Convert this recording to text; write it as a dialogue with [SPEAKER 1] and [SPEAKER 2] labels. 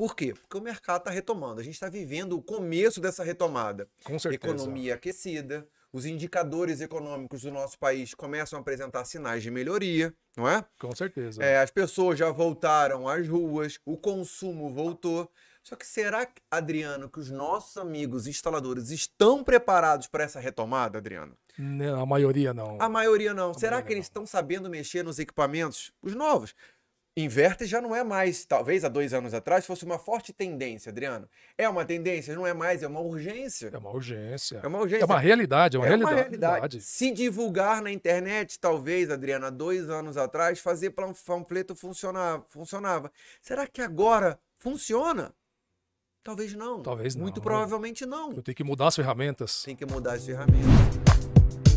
[SPEAKER 1] Por quê? Porque o mercado está retomando. A gente está vivendo o começo dessa retomada. Com certeza. Economia aquecida, os indicadores econômicos do nosso país começam a apresentar sinais de melhoria, não
[SPEAKER 2] é? Com certeza.
[SPEAKER 1] É, as pessoas já voltaram às ruas, o consumo voltou. Só que será, Adriano, que os nossos amigos instaladores estão preparados para essa retomada, Adriano?
[SPEAKER 3] Não, a maioria não.
[SPEAKER 1] A maioria não. A será maioria que eles estão sabendo mexer nos equipamentos? Os novos. Inverte já não é mais, talvez há dois anos atrás fosse uma forte tendência, Adriano. É uma tendência, não é mais, é uma urgência. É uma urgência. É uma urgência. É uma realidade, é uma, é realidade. uma realidade. Se divulgar na internet, talvez, Adriano, há dois anos atrás, fazer panfleto funcionava, funcionava. Será que agora funciona? Talvez não. Talvez não. Muito provavelmente não.
[SPEAKER 4] Tem que mudar as ferramentas.
[SPEAKER 1] Tem que mudar as ferramentas.